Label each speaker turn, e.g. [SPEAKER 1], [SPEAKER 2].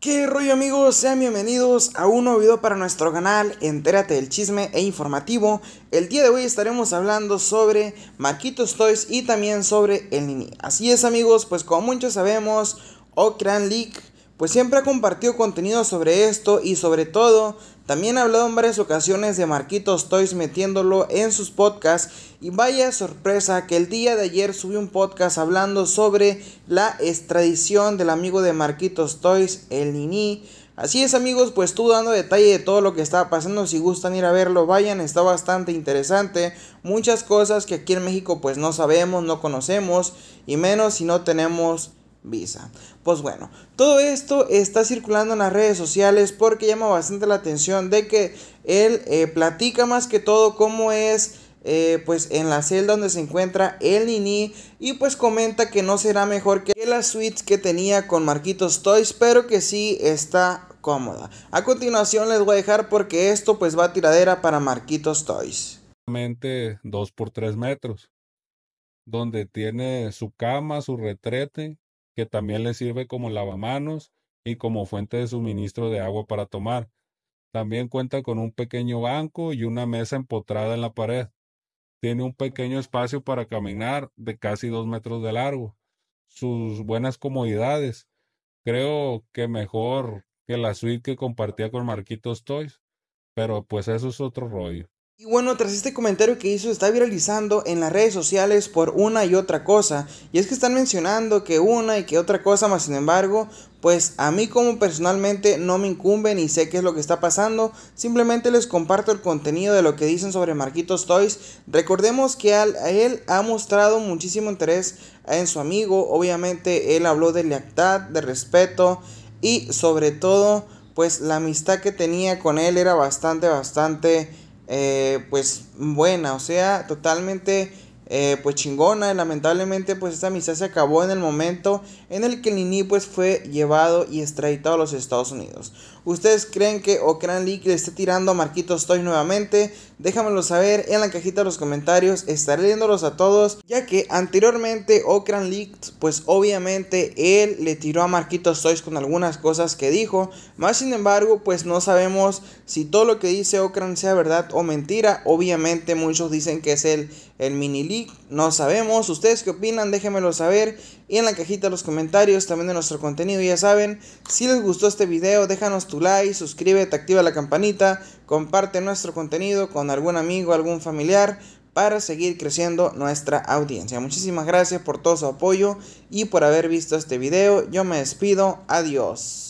[SPEAKER 1] ¿Qué rollo amigos? Sean bienvenidos a un nuevo video para nuestro canal Entérate del chisme e informativo El día de hoy estaremos hablando sobre Maquitos Toys y también sobre el Nini Así es amigos, pues como muchos sabemos Okran League pues siempre ha compartido contenido sobre esto y sobre todo también ha hablado en varias ocasiones de Marquitos Toys metiéndolo en sus podcasts y vaya sorpresa que el día de ayer subí un podcast hablando sobre la extradición del amigo de Marquitos Toys, el Nini. Así es amigos, pues tú dando detalle de todo lo que está pasando, si gustan ir a verlo, vayan, está bastante interesante, muchas cosas que aquí en México pues no sabemos, no conocemos y menos si no tenemos Visa. Pues bueno, todo esto está circulando en las redes sociales porque llama bastante la atención de que él eh, platica más que todo cómo es eh, pues en la celda donde se encuentra el Nini y pues comenta que no será mejor que las suites que tenía con Marquitos Toys, pero que sí está cómoda. A continuación les voy a dejar porque esto pues va a tiradera para Marquitos Toys.
[SPEAKER 2] 2 por 3 metros, donde tiene su cama, su retrete, que también le sirve como lavamanos y como fuente de suministro de agua para tomar. También cuenta con un pequeño banco y una mesa empotrada en la pared. Tiene un pequeño espacio para caminar de casi dos metros de largo. Sus buenas comodidades. Creo que mejor que la suite que compartía con Marquitos Toys. Pero pues eso es otro rollo.
[SPEAKER 1] Y bueno, tras este comentario que hizo, está viralizando en las redes sociales por una y otra cosa. Y es que están mencionando que una y que otra cosa, más sin embargo, pues a mí como personalmente no me incumbe ni sé qué es lo que está pasando. Simplemente les comparto el contenido de lo que dicen sobre Marquitos Toys. Recordemos que a él ha mostrado muchísimo interés en su amigo. Obviamente él habló de lealtad, de respeto y sobre todo, pues la amistad que tenía con él era bastante, bastante eh, pues buena, o sea, totalmente eh, pues chingona. Lamentablemente pues esta amistad se acabó en el momento en el que Nini pues fue llevado y extraditado a los Estados Unidos. ¿Ustedes creen que Okran Lee le esté tirando a Marquitos Toy nuevamente? Déjamelo saber en la cajita de los comentarios, estaré leyéndolos a todos, ya que anteriormente Okran Lee pues obviamente él le tiró a Marquitos Toys con algunas cosas que dijo, más sin embargo pues no sabemos si todo lo que dice Okran sea verdad o mentira, obviamente muchos dicen que es el, el mini no sabemos. ¿Ustedes qué opinan? Déjenmelo saber. Y en la cajita de los comentarios también de nuestro contenido, ya saben. Si les gustó este video, déjanos tu like, suscríbete, activa la campanita, comparte nuestro contenido con algún amigo, algún familiar para seguir creciendo nuestra audiencia. Muchísimas gracias por todo su apoyo y por haber visto este video. Yo me despido. Adiós.